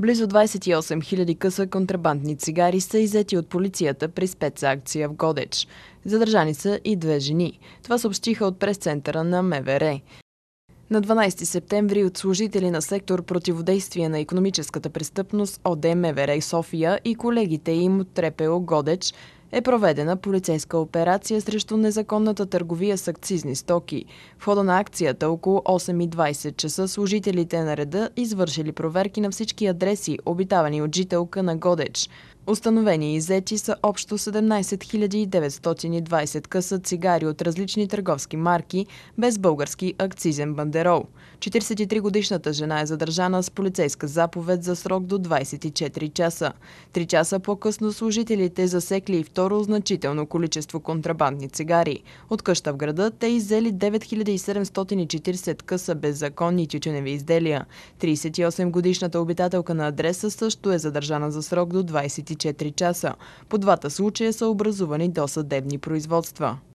Близо 28 000 къса контрабандни цигари са изети от полицията при спецакция в Годеч. Задържани са и две жени. Това съобщиха от прес-центъра на МВР. На 12 септември от служители на сектор противодействие на економическата престъпност ОДМВР МВР София и колегите им от Трепео Годеч – е проведена полицейска операция срещу незаконната търговия с акцизни стоки. В хода на акцията около 8.20 часа служителите на реда извършили проверки на всички адреси, обитавани от жителка на Годеч. Установени и иззети са общо 17 920 къса цигари от различни търговски марки без български акцизен бандерол. 43-годишната жена е задържана с полицейска заповед за срок до 24 часа. Три часа по-късно служителите засекли и второ значително количество контрабандни цигари. От къща в града те иззели 9740 къса беззаконни тиченеви изделия. 38-годишната обитателка на адреса също е задържана за срок до 24 часа. 24 часа. По двата случая са образувани досъдебни производства.